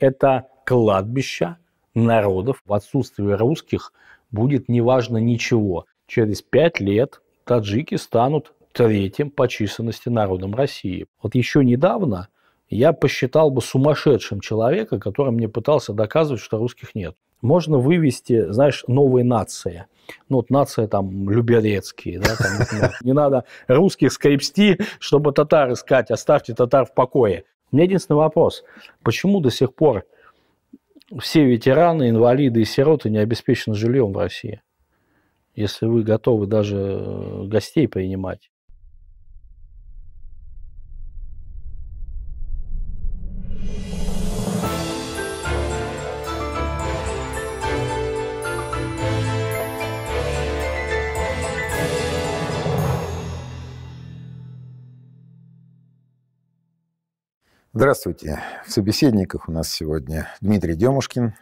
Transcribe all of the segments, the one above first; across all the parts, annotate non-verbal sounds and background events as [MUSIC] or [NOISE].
это кладбища народов. В отсутствии русских будет неважно ничего. Через пять лет таджики станут третьим по численности народом России. Вот еще недавно я посчитал бы сумасшедшим человека, который мне пытался доказывать, что русских нет. Можно вывести, знаешь, новые нации. Ну, вот нация там люберецкие, да, там, не надо русских скрепсти, чтобы татар искать, оставьте татар в покое. У меня единственный вопрос. Почему до сих пор все ветераны, инвалиды и сироты не обеспечены жильем в России? Если вы готовы даже э, гостей принимать. Здравствуйте. В собеседниках у нас сегодня Дмитрий Демушкин,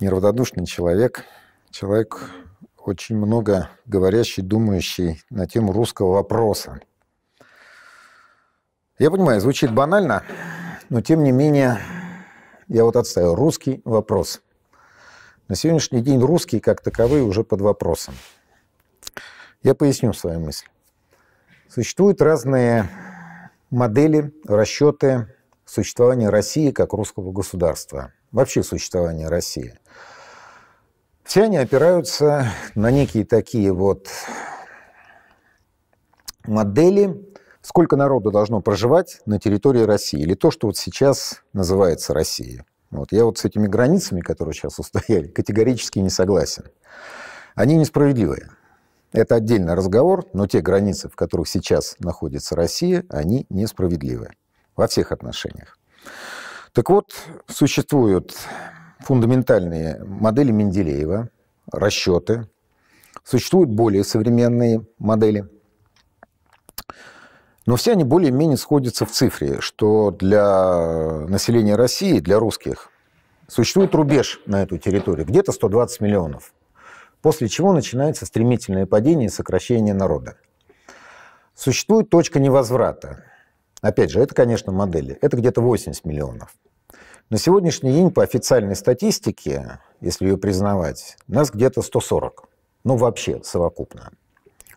неравнодушный человек, человек, очень много говорящий, думающий на тему русского вопроса. Я понимаю, звучит банально, но тем не менее я вот отставил русский вопрос. На сегодняшний день русский, как таковые уже под вопросом. Я поясню свою мысль. Существуют разные модели, расчеты, существование России как русского государства, вообще существование России. Все они опираются на некие такие вот модели, сколько народу должно проживать на территории России, или то, что вот сейчас называется Россией. Вот. Я вот с этими границами, которые сейчас устояли, категорически не согласен. Они несправедливые. Это отдельный разговор, но те границы, в которых сейчас находится Россия, они несправедливые во всех отношениях. Так вот, существуют фундаментальные модели Менделеева, расчеты, существуют более современные модели, но все они более-менее сходятся в цифре, что для населения России, для русских, существует рубеж на эту территорию, где-то 120 миллионов, после чего начинается стремительное падение и сокращение народа. Существует точка невозврата, Опять же, это, конечно, модели. Это где-то 80 миллионов. На сегодняшний день, по официальной статистике, если ее признавать, нас где-то 140. Ну, вообще, совокупно.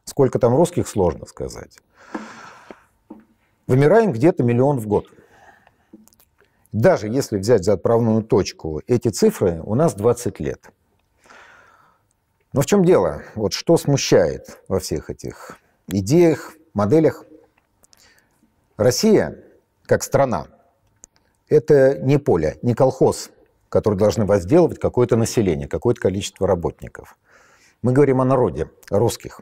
Сколько там русских, сложно сказать. Вымираем где-то миллион в год. Даже если взять за отправную точку эти цифры, у нас 20 лет. Но в чем дело? Вот что смущает во всех этих идеях, моделях? Россия, как страна, это не поле, не колхоз, который должны возделывать какое-то население, какое-то количество работников. Мы говорим о народе, о русских.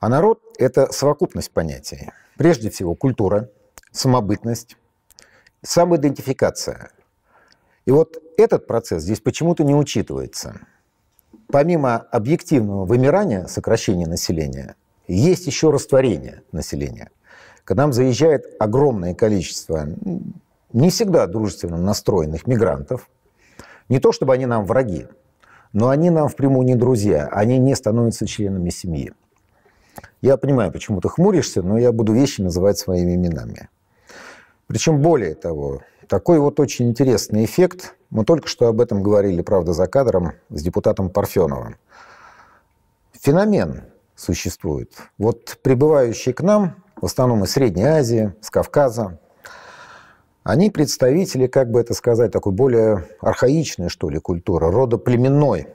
А народ – это совокупность понятий. Прежде всего, культура, самобытность, самоидентификация. И вот этот процесс здесь почему-то не учитывается. Помимо объективного вымирания, сокращения населения, есть еще растворение населения – к нам заезжает огромное количество не всегда дружественно настроенных мигрантов. Не то чтобы они нам враги, но они нам впрямую не друзья, они не становятся членами семьи. Я понимаю, почему ты хмуришься, но я буду вещи называть своими именами. Причем более того, такой вот очень интересный эффект, мы только что об этом говорили, правда, за кадром с депутатом Парфеновым. Феномен существует. Вот прибывающие к нам в основном из Средней Азии, с Кавказа, они представители, как бы это сказать, такой более архаичной, что ли, культуры, рода племенной.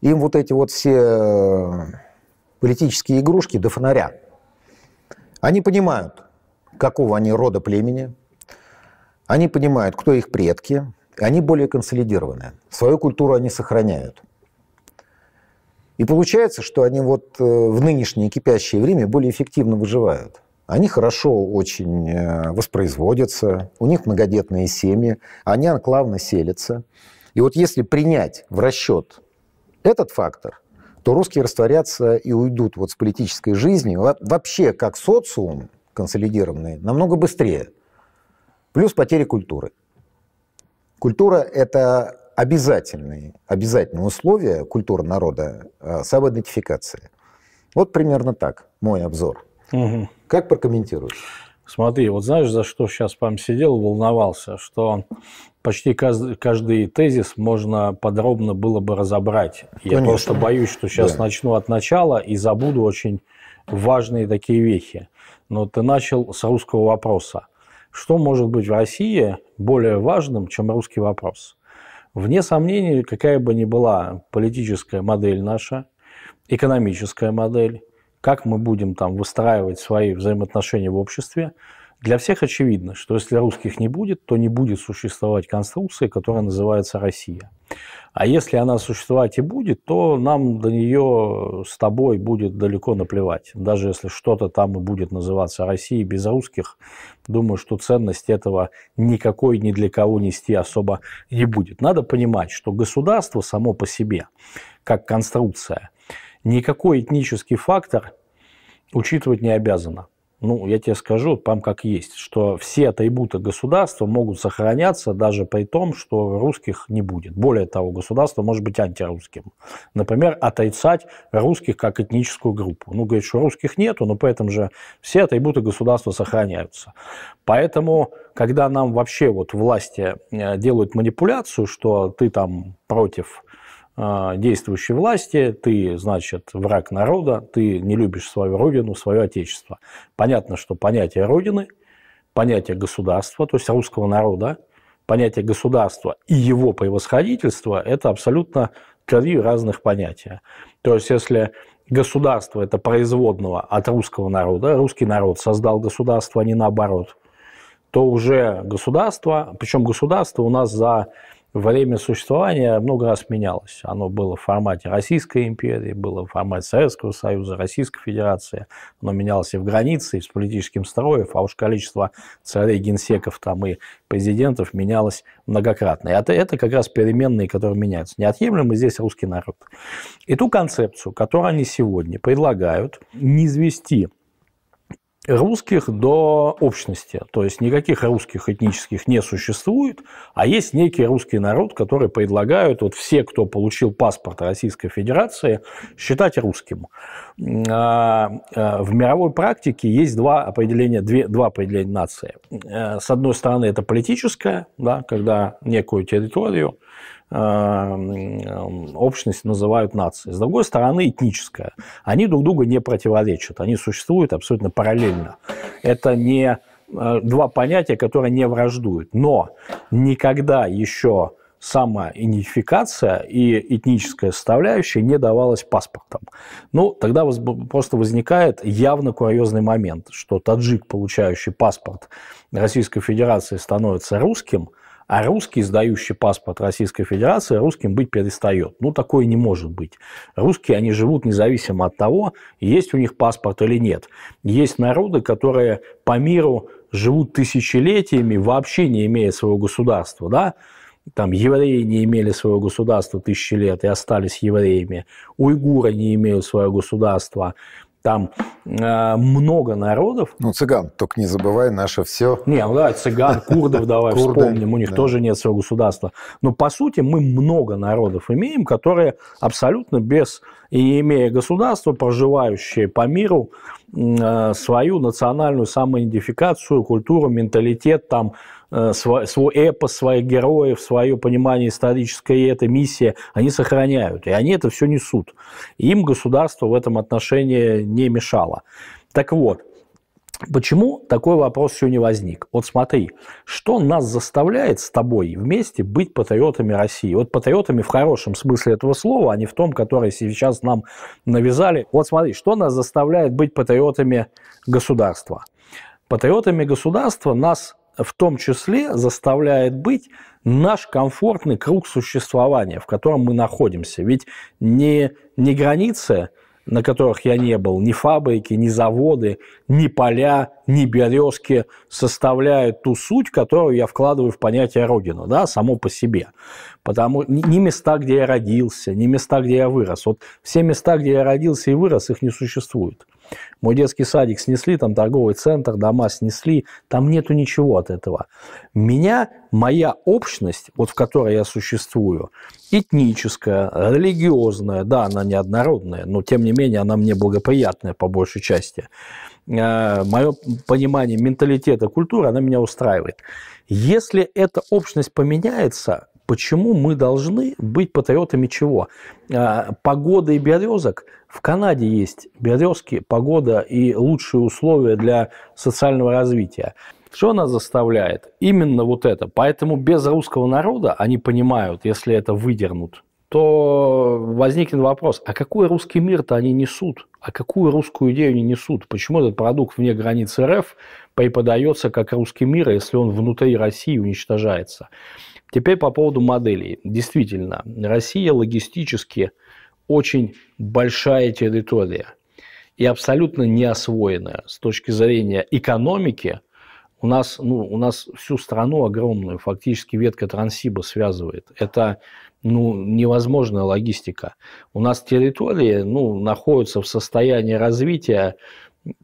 Им вот эти вот все э, политические игрушки до фонаря. Они понимают, какого они рода племени, они понимают, кто их предки, они более консолидированы. Свою культуру они сохраняют. И получается, что они вот э, в нынешнее кипящее время более эффективно выживают. Они хорошо очень э, воспроизводятся, у них многодетные семьи, они анклавно селятся. И вот если принять в расчет этот фактор, то русские растворятся и уйдут вот с политической жизни а вообще как социум консолидированный намного быстрее. Плюс потери культуры. Культура – это обязательные, обязательные условия культуры народа э, самоидентификации. Вот примерно так мой обзор. Угу. Как прокомментируешь? Смотри, вот знаешь, за что сейчас прям сидел, волновался, что почти каждый, каждый тезис можно подробно было бы разобрать. Конечно. Я просто боюсь, что сейчас да. начну от начала и забуду очень важные такие вехи. Но ты начал с русского вопроса. Что может быть в России более важным, чем русский вопрос? Вне сомнений, какая бы ни была политическая модель наша, экономическая модель, как мы будем там выстраивать свои взаимоотношения в обществе, для всех очевидно, что если русских не будет, то не будет существовать конструкции, которая называется Россия. А если она существовать и будет, то нам до нее с тобой будет далеко наплевать. Даже если что-то там и будет называться Россией без русских, думаю, что ценность этого никакой ни для кого нести особо не будет. Надо понимать, что государство само по себе, как конструкция, никакой этнический фактор учитывать не обязано ну, я тебе скажу, там как есть, что все атрибуты государства могут сохраняться даже при том, что русских не будет. Более того, государство может быть антирусским. Например, отрицать русских как этническую группу. Ну, говорит, что русских нету, но поэтому же все атрибуты государства сохраняются. Поэтому, когда нам вообще вот власти э, делают манипуляцию, что ты там против Э, действующей власти, ты, значит, враг народа, ты не любишь свою родину, свое отечество. Понятно, что понятие родины, понятие государства, то есть русского народа, понятие государства и его превосходительство – это абсолютно три разных понятия. То есть если государство – это производного от русского народа, русский народ создал государство, а не наоборот, то уже государство, причем государство у нас за время существования много раз менялось. Оно было в формате Российской империи, было в формате Советского Союза, Российской Федерации. Оно менялось и в границе, и с политическим строем, а уж количество царей, генсеков там и президентов менялось многократно. И это, это как раз переменные, которые меняются. Неотъемлемый здесь русский народ. И ту концепцию, которую они сегодня предлагают, не извести русских до общности. То есть никаких русских этнических не существует, а есть некий русский народ, который предлагают вот все, кто получил паспорт Российской Федерации, считать русским. А, а, в мировой практике есть два определения, две, два определения нации. Э, с одной стороны, это политическое, да, когда некую территорию Э, общность называют нацией. С другой стороны, этническая. Они друг друга не противоречат. Они существуют абсолютно параллельно. Это не э, два понятия, которые не враждуют. Но никогда еще сама идентификация и этническая составляющая не давалась паспортом. Ну, тогда просто возникает явно курьезный момент, что таджик, получающий паспорт Российской Федерации, становится русским – а русский, сдающий паспорт Российской Федерации, русским быть перестает. Ну, такое не может быть. Русские, они живут независимо от того, есть у них паспорт или нет. Есть народы, которые по миру живут тысячелетиями, вообще не имея своего государства, да, там евреи не имели своего государства тысячи лет и остались евреями, уйгуры не имеют своего государства, там э, много народов. Ну, цыган, только не забывай наше все. Не, ну да, цыган, курдов давай [LAUGHS] Курды, вспомним, у них да. тоже нет своего государства. Но, по сути, мы много народов имеем, которые абсолютно без, и имея государство, проживающие по миру, э, свою национальную самоидентификацию, культуру, менталитет, там, Э, свой, свой эпос, своих героев, свое понимание исторической этой миссии, они сохраняют. И они это все несут. Им государство в этом отношении не мешало. Так вот, Почему такой вопрос сегодня возник? Вот смотри, что нас заставляет с тобой вместе быть патриотами России? Вот патриотами в хорошем смысле этого слова, а не в том, который сейчас нам навязали. Вот смотри, что нас заставляет быть патриотами государства? Патриотами государства нас в том числе заставляет быть наш комфортный круг существования, в котором мы находимся. Ведь не, не границы, на которых я не был, ни фабрики, ни заводы, ни поля, ни березки составляют ту суть, которую я вкладываю в понятие Родина, да, само по себе. Потому не места, где я родился, не места, где я вырос. Вот все места, где я родился и вырос, их не существует. Мой детский садик снесли, там торговый центр, дома снесли, там нету ничего от этого. Меня, моя общность, вот в которой я существую, этническая, религиозная, да, она неоднородная, но тем не менее она мне благоприятная по большей части. Э, Мое понимание менталитета, культуры, она меня устраивает. Если эта общность поменяется, Почему мы должны быть патриотами чего? А, погода и березок. В Канаде есть березки, погода и лучшие условия для социального развития. Что нас заставляет? Именно вот это. Поэтому без русского народа они понимают, если это выдернут, то возникнет вопрос, а какой русский мир-то они несут? А какую русскую идею они несут? Почему этот продукт вне границ РФ преподается как русский мир, а если он внутри России уничтожается? Теперь по поводу моделей. Действительно, Россия логистически очень большая территория и абсолютно неосвоенная с точки зрения экономики. У нас, ну, у нас всю страну огромную фактически ветка Трансиба связывает. Это ну, невозможная логистика. У нас территории ну, находятся в состоянии развития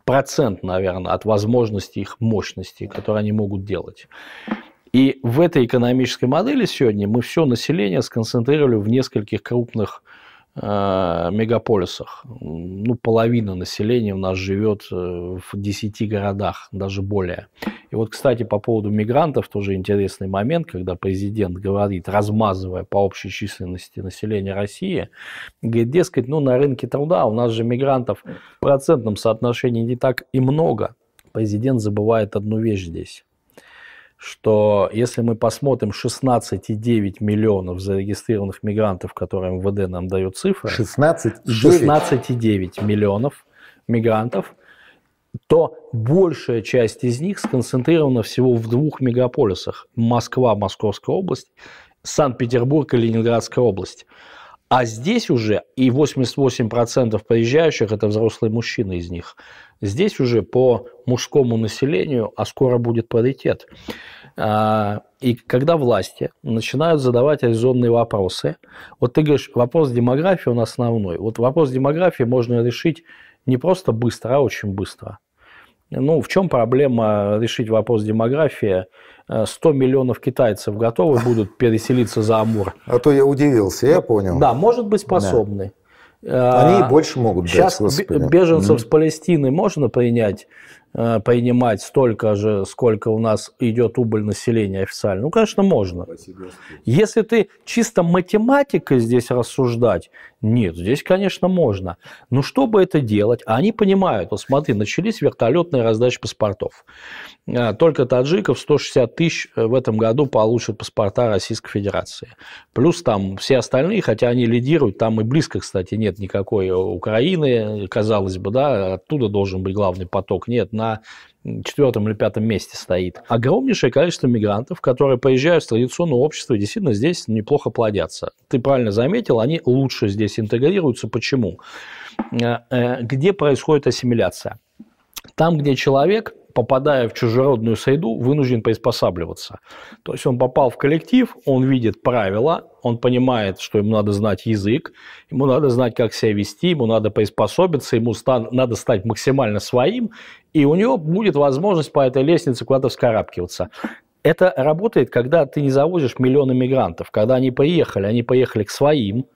процент, наверное, от возможности их мощности, которые они могут делать. И в этой экономической модели сегодня мы все население сконцентрировали в нескольких крупных э, мегаполисах. Ну, половина населения у нас живет э, в 10 городах, даже более. И вот, кстати, по поводу мигрантов тоже интересный момент, когда президент говорит, размазывая по общей численности населения России, говорит, дескать, ну, на рынке труда у нас же мигрантов в процентном соотношении не так и много. Президент забывает одну вещь здесь что если мы посмотрим 16,9 миллионов зарегистрированных мигрантов, которые МВД нам дает цифры, 16,9 16 миллионов мигрантов, то большая часть из них сконцентрирована всего в двух мегаполисах. Москва, Московская область, Санкт-Петербург и Ленинградская область. А здесь уже, и 88% приезжающих – это взрослые мужчины из них, здесь уже по мужскому населению, а скоро будет паритет. А, и когда власти начинают задавать резонные вопросы, вот ты говоришь, вопрос демографии он основной. Вот вопрос демографии можно решить не просто быстро, а очень быстро. Ну, в чем проблема решить вопрос демографии? 100 э, миллионов китайцев готовы будут переселиться за Амур. А то я удивился, я ну, понял. Да, может быть, способны. Да. Они и а, больше могут Сейчас дать, господи. беженцев mm. с Палестины можно принять Э, принимать столько же, сколько у нас идет убыль населения официально? Ну, конечно, можно. Спасибо. Если ты чисто математикой здесь рассуждать, нет, здесь, конечно, можно. Но чтобы это делать, а они понимают, вот смотри, начались вертолетные раздачи паспортов. А, только таджиков 160 тысяч э, в этом году получат паспорта Российской Федерации. Плюс там все остальные, хотя они лидируют, там и близко, кстати, нет никакой Украины, казалось бы, да, оттуда должен быть главный поток. Нет, на на четвертом или пятом месте стоит. Огромнейшее количество мигрантов, которые поезжают в традиционное общество и действительно здесь неплохо плодятся. Ты правильно заметил, они лучше здесь интегрируются. Почему? Э, э, где происходит ассимиляция? Там, где человек попадая в чужеродную среду, вынужден приспосабливаться. То есть он попал в коллектив, он видит правила, он понимает, что ему надо знать язык, ему надо знать, как себя вести, ему надо приспособиться, ему стан, надо стать максимально своим, и у него будет возможность по этой лестнице куда-то вскарабкиваться. Это работает, когда ты не завозишь миллионы мигрантов, когда они поехали, они поехали к своим,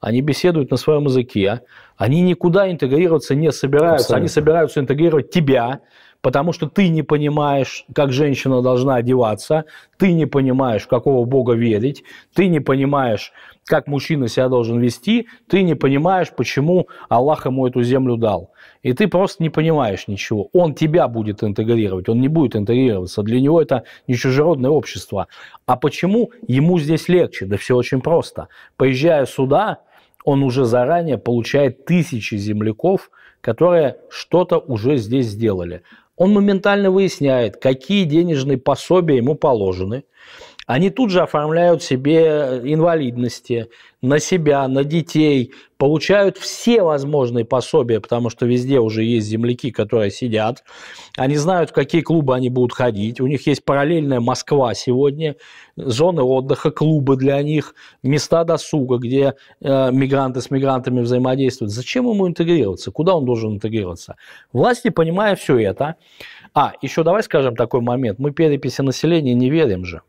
они беседуют на своем языке, они никуда интегрироваться не собираются, Абсолютно. они собираются интегрировать тебя, потому что ты не понимаешь, как женщина должна одеваться, ты не понимаешь, какого Бога верить, ты не понимаешь, как мужчина себя должен вести, ты не понимаешь, почему Аллах ему эту землю дал. И ты просто не понимаешь ничего. Он тебя будет интегрировать, он не будет интегрироваться. Для него это не чужеродное общество. А почему ему здесь легче? Да все очень просто. Поезжая сюда, он уже заранее получает тысячи земляков, которые что-то уже здесь сделали. Он моментально выясняет, какие денежные пособия ему положены, они тут же оформляют себе э, инвалидности, на себя, на детей, получают все возможные пособия, потому что везде уже есть земляки, которые сидят. Они знают, в какие клубы они будут ходить. У них есть параллельная Москва сегодня, зоны отдыха, клубы для них, места досуга, где э, мигранты с мигрантами взаимодействуют. Зачем ему интегрироваться? Куда он должен интегрироваться? Власти, понимая все это, а, еще давай скажем такой момент, мы переписи населения не верим же.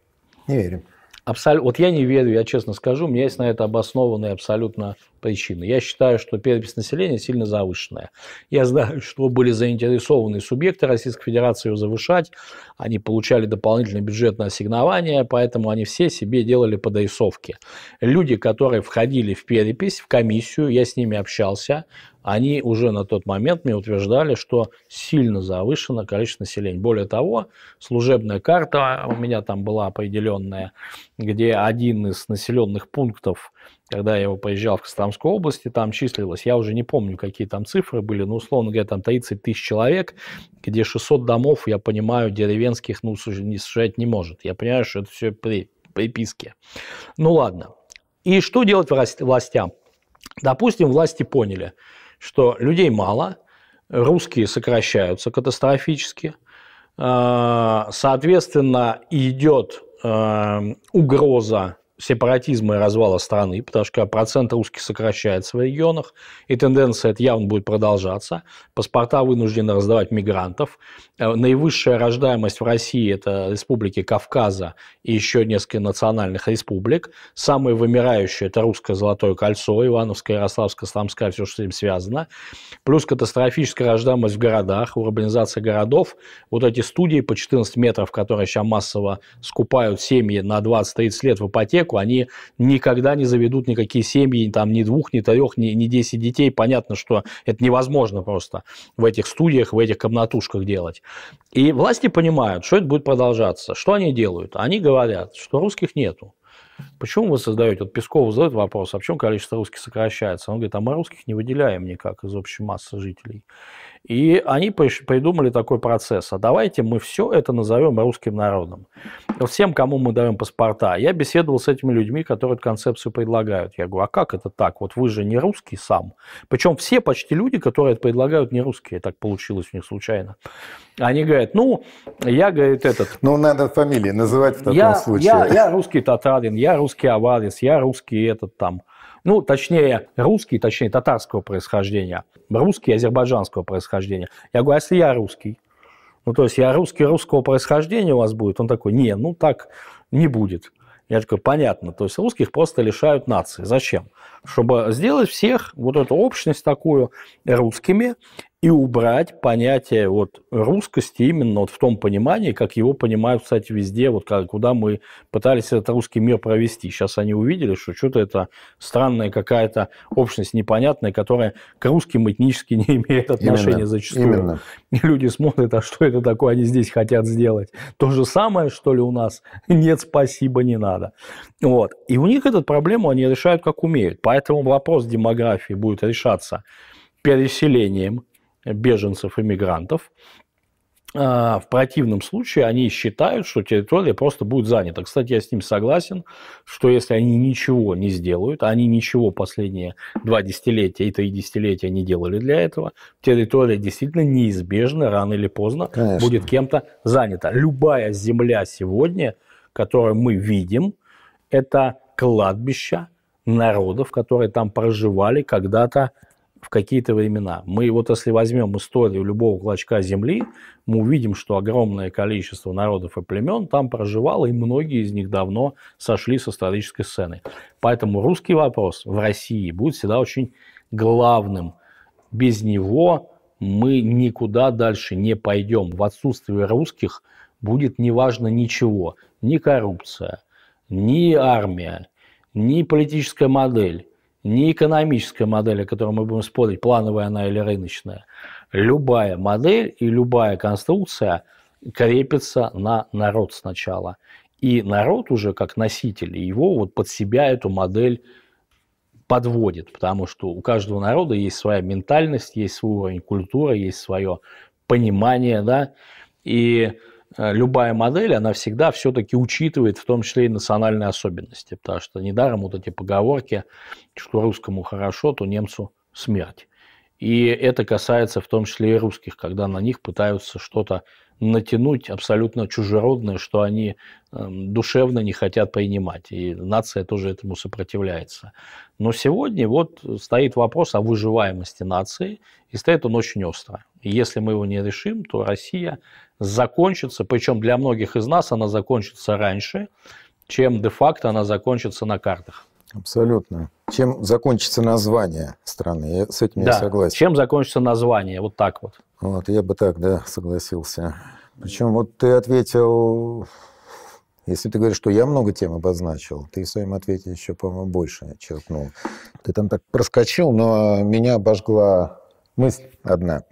Не верим. Абсолют, вот я не верю, я честно скажу, у меня есть на это обоснованные абсолютно причины. Я считаю, что перепись населения сильно завышенная. Я знаю, что были заинтересованы субъекты Российской Федерации ее завышать, они получали дополнительное бюджетное ассигнование, поэтому они все себе делали подрисовки. Люди, которые входили в перепись, в комиссию, я с ними общался, они уже на тот момент мне утверждали, что сильно завышено количество населения. Более того, служебная карта у меня там была определенная, где один из населенных пунктов, когда я его поезжал в Костромской области, там числилось, я уже не помню, какие там цифры были, но, условно говоря, там 30 тысяч человек, где 600 домов, я понимаю, деревенских, ну, не сжать не может. Я понимаю, что это все при, приписки. Ну, ладно. И что делать властям? Допустим, власти поняли – что людей мало, русские сокращаются катастрофически, а, соответственно, идет а, угроза сепаратизма и развала страны, потому что процент русских сокращается в регионах, и тенденция это явно будет продолжаться. Паспорта вынуждены раздавать мигрантов. Э, наивысшая рождаемость в России – это республики Кавказа и еще несколько национальных республик. Самые вымирающие – это русское Золотое кольцо, Ивановская, Ярославское, Стамское, все, что с этим связано. Плюс катастрофическая рождаемость в городах, урбанизация городов. Вот эти студии по 14 метров, которые сейчас массово скупают семьи на 20-30 лет в ипотеку, человеку, они никогда не заведут никакие семьи, там, ни двух, ни трех, ни, ни 10 детей. Понятно, что это невозможно просто в этих студиях, в этих комнатушках делать. И власти понимают, что это будет продолжаться. Что они делают? Они говорят, что русских нету. Почему вы создаете, вот Пескову задает вопрос, а почему количество русских сокращается? Он говорит, а мы русских не выделяем никак из общей массы жителей. И они придумали такой процесс. А давайте мы все это назовем русским народом. Всем, кому мы даем паспорта. Я беседовал с этими людьми, которые эту концепцию предлагают. Я говорю, а как это так? Вот вы же не русский сам. Причем все почти люди, которые это предлагают, не русские. Так получилось у них случайно. Они говорят, ну, я, говорит, этот... Ну, надо фамилии называть в таком я, случае. Я, я русский татарин, я русский аварец, я русский этот там ну, точнее, русский, точнее, татарского происхождения, русский, азербайджанского происхождения. Я говорю, а если я русский? Ну, то есть я русский русского происхождения у вас будет? Он такой, не, ну так не будет. Я такой, понятно, то есть русских просто лишают нации. Зачем? Чтобы сделать всех, вот эту общность такую, русскими, и убрать понятие вот русскости именно вот в том понимании, как его понимают, кстати, везде, вот как, куда мы пытались этот русский мир провести. Сейчас они увидели, что что-то это странная какая-то общность непонятная, которая к русским этнически не имеет отношения именно, зачастую. Именно. И люди смотрят, а что это такое они здесь хотят сделать? То же самое, что ли, у нас? [LAUGHS] Нет, спасибо, не надо. Вот. И у них эту проблему они решают, как умеют. Поэтому вопрос демографии будет решаться переселением беженцев, иммигрантов. А, в противном случае они считают, что территория просто будет занята. Кстати, я с ним согласен, что если они ничего не сделают, а они ничего последние два десятилетия и три десятилетия не делали для этого, территория действительно неизбежно, рано или поздно, Конечно. будет кем-то занята. Любая земля сегодня, которую мы видим, это кладбища народов, которые там проживали когда-то в какие-то времена. Мы вот если возьмем историю любого клочка земли, мы увидим, что огромное количество народов и племен там проживало, и многие из них давно сошли с исторической сцены. Поэтому русский вопрос в России будет всегда очень главным. Без него мы никуда дальше не пойдем. В отсутствие русских будет неважно ничего. Ни коррупция, ни армия, ни политическая модель не экономическая модель, о которой мы будем спорить, плановая она или рыночная, любая модель и любая конструкция крепится на народ сначала. И народ уже как носитель, его вот под себя эту модель подводит, потому что у каждого народа есть своя ментальность, есть свой уровень культуры, есть свое понимание, да, и Э, любая модель, она всегда все-таки учитывает в том числе и национальные особенности, потому что недаром вот эти поговорки, что русскому хорошо, то немцу смерть. И это касается в том числе и русских, когда на них пытаются что-то натянуть абсолютно чужеродное, что они эм, душевно не хотят принимать. И нация тоже этому сопротивляется. Но сегодня вот стоит вопрос о выживаемости нации, и стоит он очень остро. И если мы его не решим, то Россия закончится, причем для многих из нас она закончится раньше, чем де-факто она закончится на картах. Абсолютно. Чем закончится название страны? Я, с этим да. я согласен. Чем закончится название? Вот так вот. Вот, я бы так, да, согласился. Причем вот ты ответил, если ты говоришь, что я много тем обозначил, ты в своем ответе еще, по-моему, больше черкнул. Ты там так проскочил, но меня обожгла мысль одна.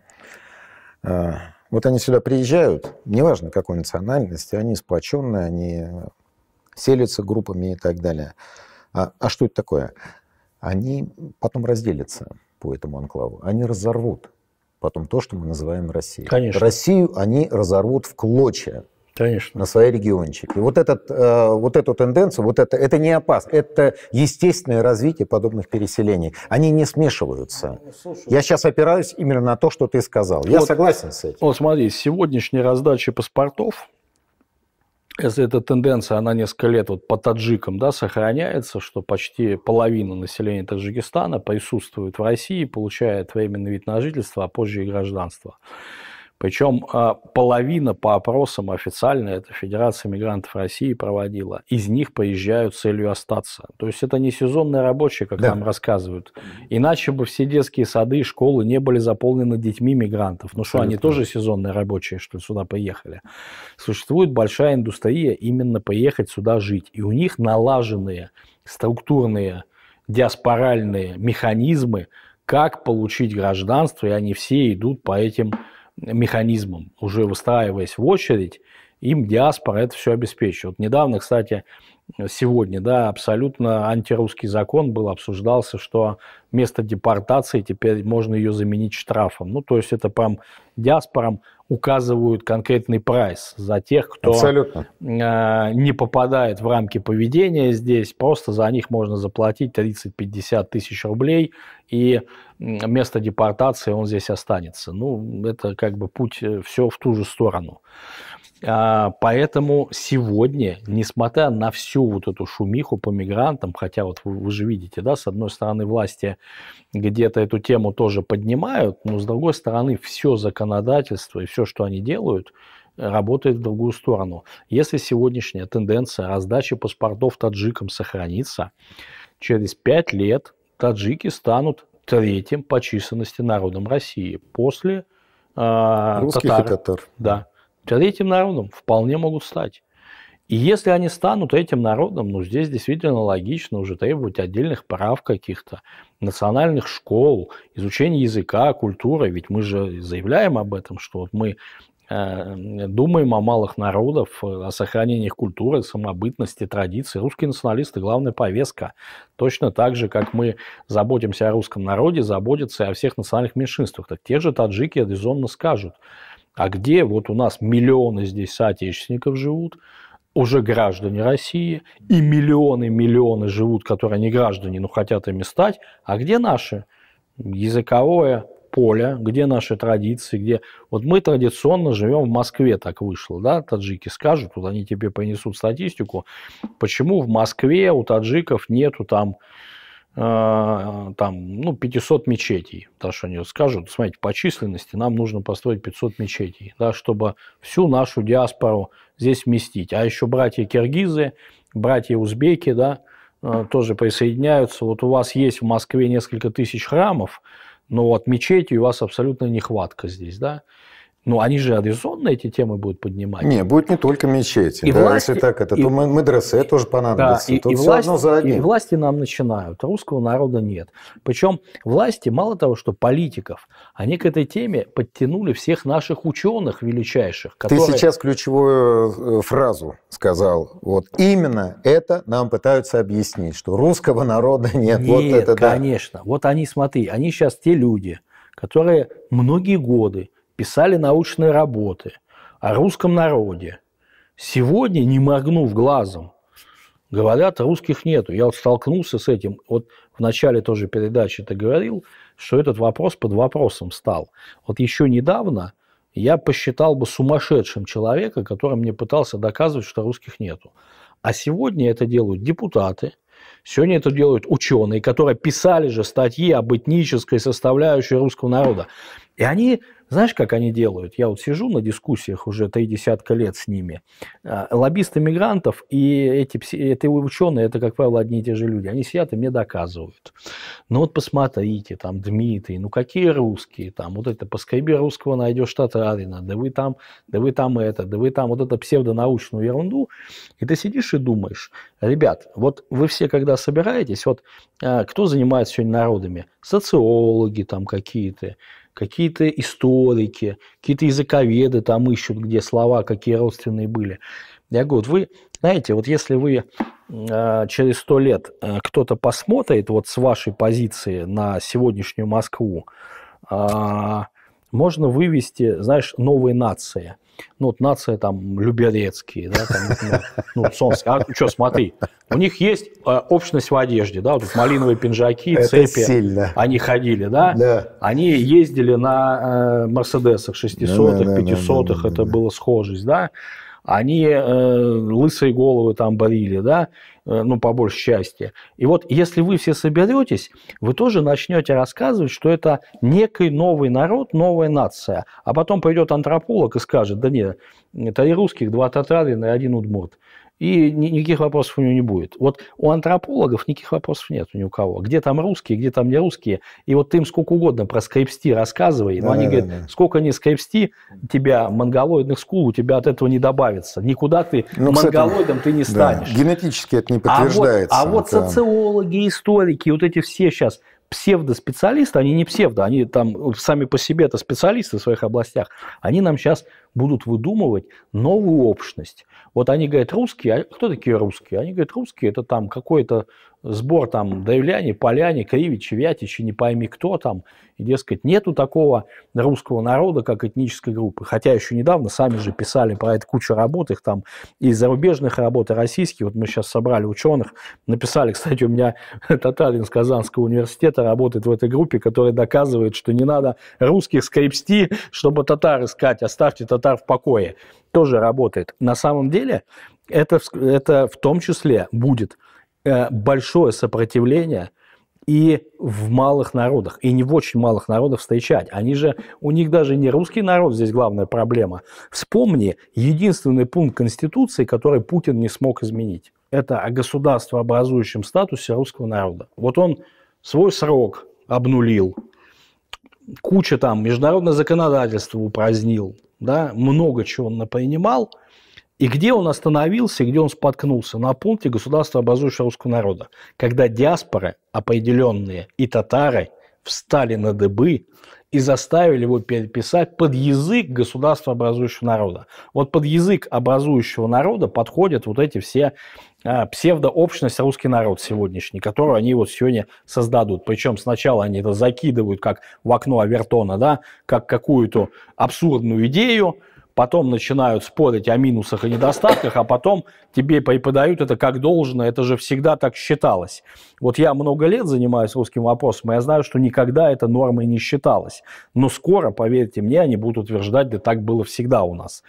А, вот они сюда приезжают, неважно какой национальности, они сплоченные, они селятся группами и так далее. А, а что это такое? Они потом разделятся по этому анклаву. Они разорвут потом то, что мы называем Россией. Конечно. Россию они разорвут в клочья. Конечно. На свои региончики. Вот, этот, э, вот эту тенденцию, вот это, это не опасно. Это естественное развитие подобных переселений. Они не смешиваются. Ну, слушай, Я сейчас опираюсь именно на то, что ты сказал. Я согласен с этим. Вот смотри, сегодняшняя раздача паспортов если эта тенденция, она несколько лет вот по таджикам да, сохраняется, что почти половина населения Таджикистана присутствует в России, получает временный вид на жительство, а позже и гражданство. Причем а, половина по опросам официально это Федерация мигрантов России проводила. Из них поезжают с целью остаться. То есть это не сезонные рабочие, как да. нам рассказывают. Иначе бы все детские сады и школы не были заполнены детьми мигрантов. Ну что, они тоже сезонные рабочие, что сюда поехали? Существует большая индустрия именно поехать сюда жить. И у них налаженные структурные диаспоральные механизмы, как получить гражданство, и они все идут по этим механизмом, уже выстраиваясь в очередь, им диаспора это все обеспечивает. недавно, кстати, сегодня, да, абсолютно антирусский закон был, обсуждался, что вместо депортации теперь можно ее заменить штрафом. Ну, то есть это прям диаспорам указывают конкретный прайс за тех, кто Абсолютно. Э, не попадает в рамки поведения здесь. Просто за них можно заплатить 30-50 тысяч рублей, и вместо депортации он здесь останется. Ну, это как бы путь э, все в ту же сторону. А, поэтому сегодня, несмотря на все всю вот эту шумиху по мигрантам, хотя вот вы, вы же видите, да, с одной стороны власти где-то эту тему тоже поднимают, но с другой стороны все законодательство и все, что они делают, работает в другую сторону. Если сегодняшняя тенденция раздачи паспортов таджикам сохранится, через пять лет таджики станут третьим по численности народом России после э, Русских татар. и татар. Да. Третьим народом вполне могут стать. И если они станут этим народом, ну, здесь действительно логично уже требовать отдельных прав каких-то, национальных школ, изучения языка, культуры. Ведь мы же заявляем об этом, что вот мы э, думаем о малых народов, о сохранении их культуры, самобытности, традиций. Русские националисты – главная повестка. Точно так же, как мы заботимся о русском народе, заботятся и о всех национальных меньшинствах. Так те же таджики резонно скажут, а где вот у нас миллионы здесь соотечественников живут – уже граждане России, и миллионы-миллионы живут, которые не граждане, но хотят ими стать, а где наше языковое поле, где наши традиции, где... Вот мы традиционно живем в Москве, так вышло, да, таджики скажут, вот они тебе принесут статистику, почему в Москве у таджиков нету там а, там, ну, 500 мечетей, да, что они скажут, смотрите, по численности нам нужно построить 500 мечетей, да, чтобы всю нашу диаспору здесь вместить. А еще братья киргизы, братья узбеки, да, а, тоже присоединяются. Вот у вас есть в Москве несколько тысяч храмов, но вот мечетей у вас абсолютно нехватка здесь, да. Ну, они же адресованно эти темы будут поднимать. Не, будет не только мечети. И да, власти, если так это, и, то медресе тоже понадобится. Да, и, Тут и, все власти, одно за одним. и власти нам начинают, а русского народа нет. Причем власти, мало того, что политиков, они к этой теме подтянули всех наших ученых величайших. Которые... Ты сейчас ключевую э, фразу сказал. Вот именно это нам пытаются объяснить, что русского народа нет. [LAUGHS] Нет, вот это, конечно. Да. Вот они, смотри, они сейчас те люди, которые многие годы писали научные работы о русском народе. Сегодня, не моргнув глазом, говорят, русских нету. Я вот столкнулся с этим. Вот в начале тоже передачи это говорил, что этот вопрос под вопросом стал. Вот еще недавно я посчитал бы сумасшедшим человека, который мне пытался доказывать, что русских нету. А сегодня это делают депутаты, сегодня это делают ученые, которые писали же статьи об этнической составляющей русского народа. И они знаешь, как они делают? Я вот сижу на дискуссиях уже три десятка лет с ними. А, лоббисты мигрантов и эти, эти ученые, это, как правило, одни и те же люди. Они сидят и мне доказывают. Ну вот посмотрите, там, Дмитрий, ну какие русские, там, вот это, по поскреби русского найдешь татарина, да вы там, да вы там это, да вы там вот эту псевдонаучную ерунду. И ты сидишь и думаешь, ребят, вот вы все, когда собираетесь, вот а, кто занимается сегодня народами? Социологи там какие-то, какие-то историки, какие-то языковеды там ищут, где слова, какие родственные были. Я говорю, вот вы знаете, вот если вы э, через сто лет э, кто-то посмотрит вот с вашей позиции на сегодняшнюю Москву, э, можно вывести, знаешь, новые нации – ну, вот нация там Люберецкие, да, там, ну, солнце. А что, смотри, у них есть э, общность в одежде, да, вот малиновые пинжаки, Это цепи. сильно. Они ходили, да? Да. Они ездили на э, Мерседесах 600-х, 500-х, это было схожесть, да? они э, лысые головы там болели, да, э, ну, по большей части. И вот если вы все соберетесь, вы тоже начнете рассказывать, что это некий новый народ, новая нация. А потом придет антрополог и скажет, да нет, это и русских, два татарина и один удмурт и никаких вопросов у него не будет. Вот у антропологов никаких вопросов нет ни у кого. Где там русские, где там не русские. И вот ты им сколько угодно про скрипсти рассказывай, но да, они да, говорят, да. сколько ни скрипсти тебя, монголоидных скул, у тебя от этого не добавится. Никуда ты ну, монголоидом ты не станешь. Да, генетически это не а подтверждается. А вот, а вот социологи, историки, вот эти все сейчас псевдоспециалисты, они не псевдо, они там сами по себе это специалисты в своих областях, они нам сейчас будут выдумывать новую общность. Вот они говорят, русские, а кто такие русские? Они говорят, русские это там какой-то сбор там даевляне, поляне, кривичи, вятичи, не пойми кто там. И, дескать, нету такого русского народа, как этнической группы. Хотя еще недавно сами же писали про это кучу работ, их там и зарубежных работ, и российских. Вот мы сейчас собрали ученых, написали, кстати, у меня [LAUGHS] Татарин с Казанского университета работает в этой группе, которая доказывает, что не надо русских скрипсти, [LAUGHS] чтобы татары искать. Оставьте татар аватар в покое, тоже работает. На самом деле это, это в том числе будет э, большое сопротивление и в малых народах, и не в очень малых народах встречать. Они же, у них даже не русский народ здесь главная проблема. Вспомни единственный пункт Конституции, который Путин не смог изменить. Это о государствообразующем статусе русского народа. Вот он свой срок обнулил, куча там международное законодательство упразднил, да, много чего он напонимал, и где он остановился, где он споткнулся? На пункте государства образующего русского народа, когда диаспоры определенные и татары встали на дыбы и заставили его переписать под язык государства образующего народа. Вот под язык образующего народа подходят вот эти все а, псевдообщность русский народ сегодняшний, которую они вот сегодня создадут. Причем сначала они это закидывают как в окно Авертона, да, как какую-то абсурдную идею, потом начинают спорить о минусах и недостатках, а потом тебе преподают это как должно, это же всегда так считалось. Вот я много лет занимаюсь русским вопросом, и я знаю, что никогда это нормой не считалось. Но скоро, поверьте мне, они будут утверждать, да так было всегда у нас.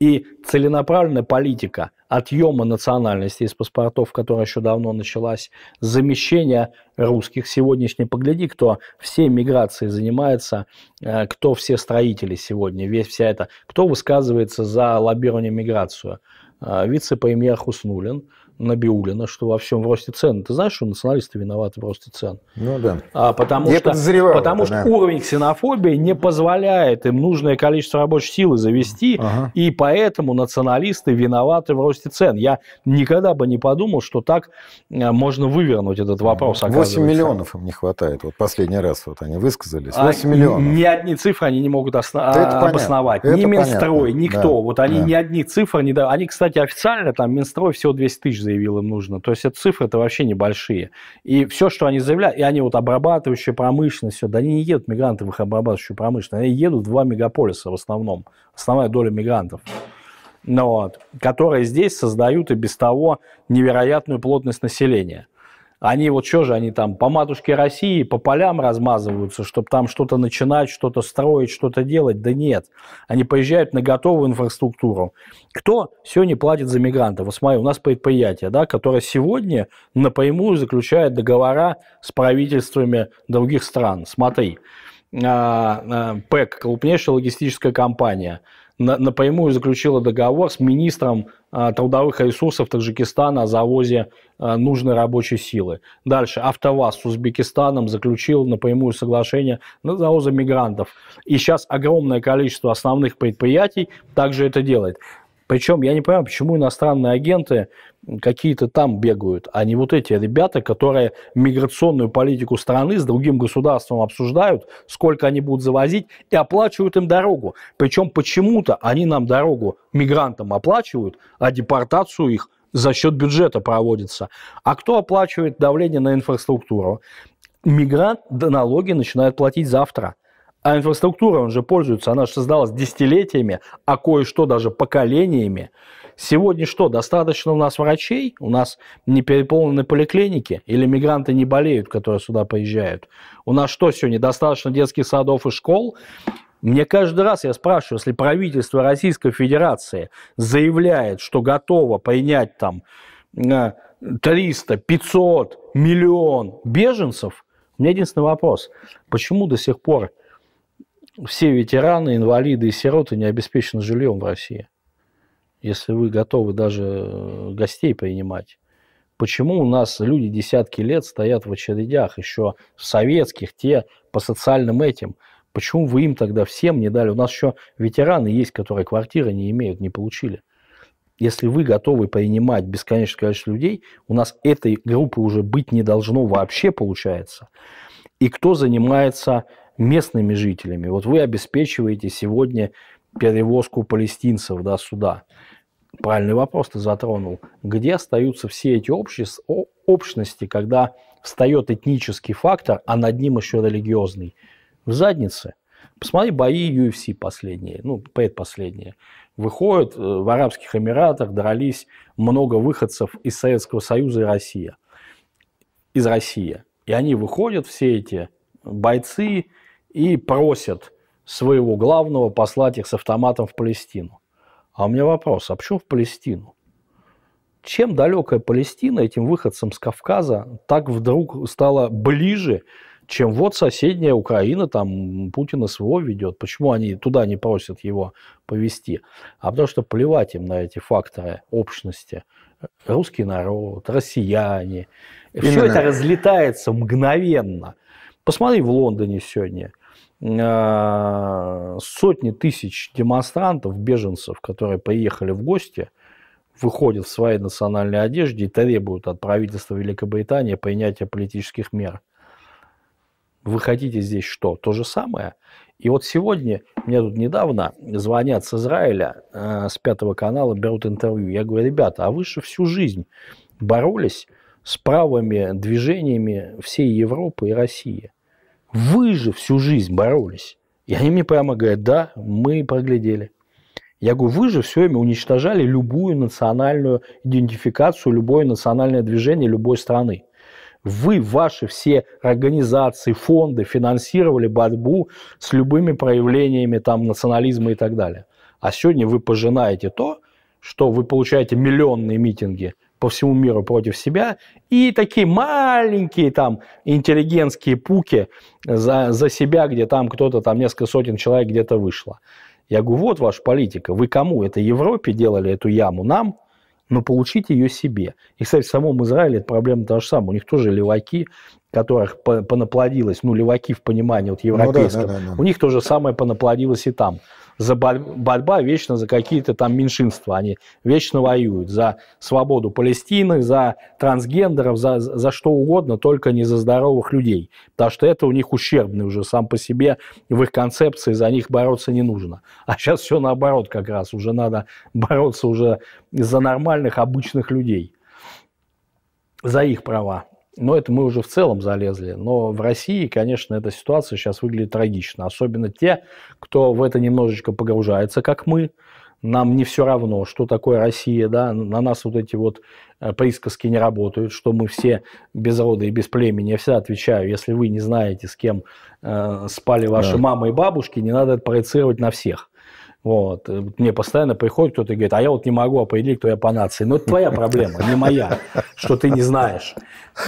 И целенаправленная политика – отъема национальности из паспортов, которая еще давно началась, замещение русских. Сегодняшний погляди, кто все миграции занимается, э, кто все строители сегодня, весь вся это, кто высказывается за лоббирование миграцию. Э, вице-премьер Хуснулин, Набиулина, что во всем в росте цен. Ты знаешь, что националисты виноваты в росте цен? Ну да. А, потому Я что, потому это, что да. уровень ксенофобии не позволяет им нужное количество рабочей силы завести, ага. и поэтому националисты виноваты в росте цен. Я никогда бы не подумал, что так э, можно вывернуть этот вопрос. 8 миллионов им не хватает. Вот последний раз вот они высказались. 8 а, миллионов. Ни одни цифры они не могут осна- это а, обосновать. Это ни Минстрой, понятно. никто. Да. Вот они да. ни одни цифры не дают. Они, кстати, официально там Минстрой всего 200 тысяч заявил им нужно. То есть это цифры это вообще небольшие. И все, что они заявляют, и они вот обрабатывающая промышленность, все, да они не едут мигранты в их обрабатывающую промышленность, они едут в два мегаполиса в основном, основная доля мигрантов. но ну вот, которые здесь создают и без того невероятную плотность населения. Они вот что же, они там по матушке России, по полям размазываются, чтобы там что-то начинать, что-то строить, что-то делать. Да нет. Они поезжают на готовую инфраструктуру. Кто сегодня платит за мигрантов? Вот смотри, у нас предприятие, да, которое сегодня напрямую заключает договора с правительствами других стран. Смотри, а, а, ПЭК, крупнейшая логистическая компания – на, напрямую заключила договор с министром а, трудовых ресурсов Таджикистана о завозе а, нужной рабочей силы. Дальше АвтоВАЗ с Узбекистаном заключил напрямую соглашение на завоза мигрантов. И сейчас огромное количество основных предприятий также это делает. Причем я не понимаю, почему иностранные агенты какие-то там бегают, а не вот эти ребята, которые миграционную политику страны с другим государством обсуждают, сколько они будут завозить, и оплачивают им дорогу. Причем почему-то они нам дорогу мигрантам оплачивают, а депортацию их за счет бюджета проводится. А кто оплачивает давление на инфраструктуру? Мигрант налоги начинает платить завтра. А инфраструктура, он же пользуется, она же создалась десятилетиями, а кое-что даже поколениями. Сегодня что, достаточно у нас врачей? У нас не переполнены поликлиники? Или мигранты не болеют, которые сюда поезжают? У нас что сегодня, достаточно детских садов и школ? Мне каждый раз я спрашиваю, если правительство Российской Федерации заявляет, что готово принять там 300, э, 500, миллион беженцев, у меня единственный вопрос. Почему до сих пор все ветераны, инвалиды и сироты не обеспечены жильем в России. Если вы готовы даже э, гостей принимать. Почему у нас люди десятки лет стоят в очередях, еще в советских, те по социальным этим? Почему вы им тогда всем не дали? У нас еще ветераны есть, которые квартиры не имеют, не получили. Если вы готовы принимать бесконечное количество людей, у нас этой группы уже быть не должно вообще, получается. И кто занимается местными жителями. Вот вы обеспечиваете сегодня перевозку палестинцев да, сюда. Правильный вопрос ты затронул. Где остаются все эти общности, когда встает этнический фактор, а над ним еще религиозный? В заднице. Посмотри бои UFC последние, ну, предпоследние. Выходят э, в Арабских Эмиратах, дрались много выходцев из Советского Союза и России. Из России. И они выходят, все эти бойцы, и просят своего главного послать их с автоматом в Палестину. А у меня вопрос, а почему в Палестину? Чем далекая Палестина этим выходцам с Кавказа так вдруг стала ближе, чем вот соседняя Украина, там Путин своего ведет. Почему они туда не просят его повести? А потому что плевать им на эти факторы общности. Русский народ, россияне. Именно. Все это разлетается мгновенно. Посмотри в Лондоне сегодня а, сотни тысяч демонстрантов, беженцев, которые приехали в гости, выходят в своей национальной одежде и требуют от правительства Великобритании принятия политических мер. Вы хотите здесь что? То же самое? И вот сегодня, мне тут недавно звонят с Израиля, э, с Пятого канала, берут интервью. Я говорю, ребята, а вы же всю жизнь боролись с правыми движениями всей Европы и России – вы же всю жизнь боролись. И они мне прямо говорят, да, мы проглядели. Я говорю, вы же все время уничтожали любую национальную идентификацию, любое национальное движение любой страны. Вы, ваши все организации, фонды финансировали борьбу с любыми проявлениями там, национализма и так далее. А сегодня вы пожинаете то, что вы получаете миллионные митинги – по всему миру против себя, и такие маленькие там интеллигентские пуки за, за себя, где там кто-то, там несколько сотен человек где-то вышло. Я говорю, вот ваша политика, вы кому? Это Европе делали эту яму, нам, но ну, получите ее себе. И, кстати, в самом Израиле проблема та же самая. У них тоже леваки, которых понаплодилось, ну, леваки в понимании вот европейского ну, да, да, да, да. у них тоже самое понаплодилось и там за борь... борьба вечно за какие-то там меньшинства. Они вечно воюют за свободу Палестины, за трансгендеров, за, за что угодно, только не за здоровых людей. Потому что это у них ущербный уже сам по себе, в их концепции за них бороться не нужно. А сейчас все наоборот как раз. Уже надо [LAUGHS] бороться уже за нормальных, обычных людей, за их права. Но это мы уже в целом залезли. Но в России, конечно, эта ситуация сейчас выглядит трагично. Особенно те, кто в это немножечко погружается, как мы. Нам не все равно, что такое Россия, да, на нас вот эти вот э, присказки не работают, что мы все без рода и без племени. Я всегда отвечаю, если вы не знаете, с кем э, спали ваши да. мамы и бабушки, не надо это проецировать на всех. Э, вот. Мне постоянно приходит кто-то и говорит, а я вот не могу определить, кто я по нации. Но ну, это твоя проблема, не моя, что ты не знаешь.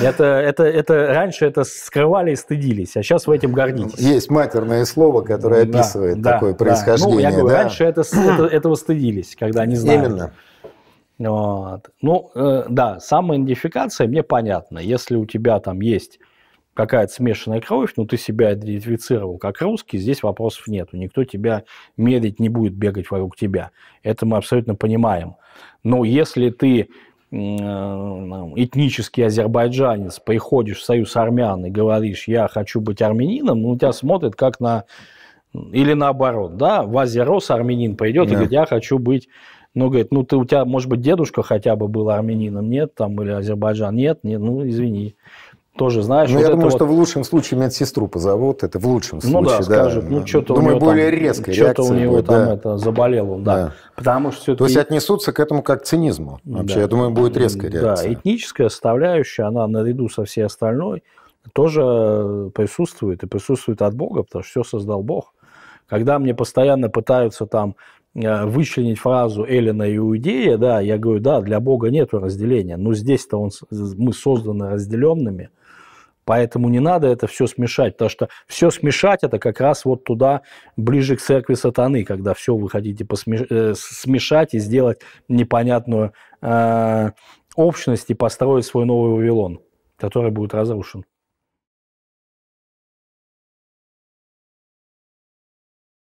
Это, это, это, раньше это скрывали и стыдились, а сейчас в этом гордитесь. Есть матерное слово, которое описывает да, такое да, ну, происхождение. Ну, я говорю, да? раньше это, это, этого стыдились, когда они знали. Именно. Вот. Ну, э, да, самоидентификация мне понятна. Если у тебя там есть какая-то смешанная кровь, но ты себя идентифицировал как русский, здесь вопросов нету. Никто тебя мерить не будет бегать вокруг тебя. Это мы абсолютно понимаем. Но если ты э, этнический азербайджанец, приходишь в союз армян и говоришь, я хочу быть армянином, ну, тебя смотрят как на... Или наоборот, да, в Азерос армянин пойдет да. и говорит, я хочу быть... Ну, говорит, ну, ты у тебя, может быть, дедушка хотя бы был армянином, нет, там, или Азербайджан, нет, нет, ну, извини тоже, знаешь... Ну, вот я думаю, вот... что в лучшем случае медсестру позовут, это в лучшем случае, Ну да, да. ну что-то думаю, у него более там, резкая Что-то у него будет, там да. это заболело, да. да. Потому что То есть отнесутся к этому как к цинизму. Вообще, да. я думаю, будет резкая реакция. Да, этническая составляющая, она наряду со всей остальной тоже э, присутствует, и присутствует от Бога, потому что все создал Бог. Когда мне постоянно пытаются там э, вычленить фразу Эллина и Иудея, да, я говорю, да, для Бога нет разделения, но здесь-то он, мы созданы разделенными – Поэтому не надо это все смешать, потому что все смешать это как раз вот туда, ближе к церкви сатаны, когда все вы хотите посмеш... э, смешать и сделать непонятную э, общность и построить свой новый Вавилон, который будет разрушен.